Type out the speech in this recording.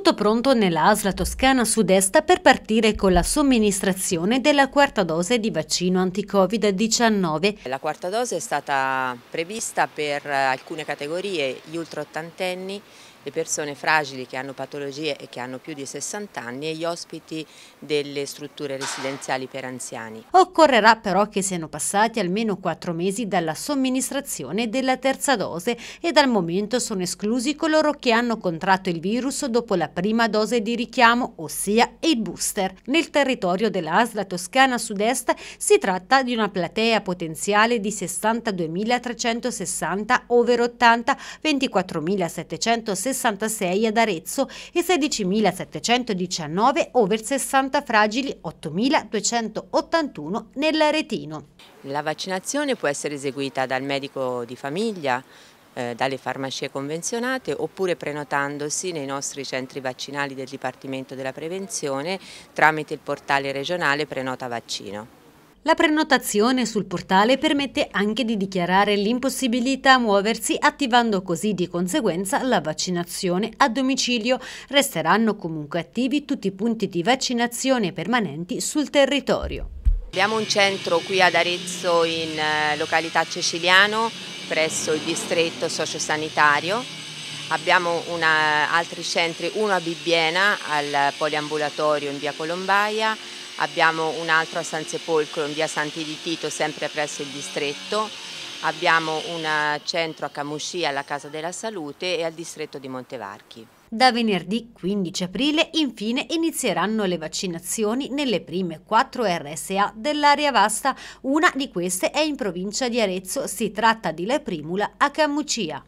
Tutto pronto nella ASLA Toscana Sud-Est per partire con la somministrazione della quarta dose di vaccino anti-Covid-19. La quarta dose è stata prevista per alcune categorie, gli ultra ottantenni le persone fragili che hanno patologie e che hanno più di 60 anni e gli ospiti delle strutture residenziali per anziani. Occorrerà però che siano passati almeno 4 mesi dalla somministrazione della terza dose e dal momento sono esclusi coloro che hanno contratto il virus dopo la prima dose di richiamo, ossia il booster. Nel territorio dell'Asla Toscana Sud-Est si tratta di una platea potenziale di 62.360 over 80, 24.760 66 ad Arezzo e 16.719 over 60 fragili 8.281 nell'Aretino. La vaccinazione può essere eseguita dal medico di famiglia, eh, dalle farmacie convenzionate oppure prenotandosi nei nostri centri vaccinali del Dipartimento della Prevenzione tramite il portale regionale Prenota Vaccino. La prenotazione sul portale permette anche di dichiarare l'impossibilità a muoversi attivando così di conseguenza la vaccinazione a domicilio. Resteranno comunque attivi tutti i punti di vaccinazione permanenti sul territorio. Abbiamo un centro qui ad Arezzo in eh, località Ceciliano presso il distretto sociosanitario. Abbiamo una, altri centri, uno a Bibbiena al poliambulatorio in via Colombaia abbiamo un altro a San Sepolcro in via Santi di Tito, sempre presso il distretto, abbiamo un eh, centro a Camuscia alla Casa della Salute e al distretto di Montevarchi. Da venerdì 15 aprile infine inizieranno le vaccinazioni nelle prime quattro RSA dell'area vasta, una di queste è in provincia di Arezzo, si tratta di La Primula a Camucia.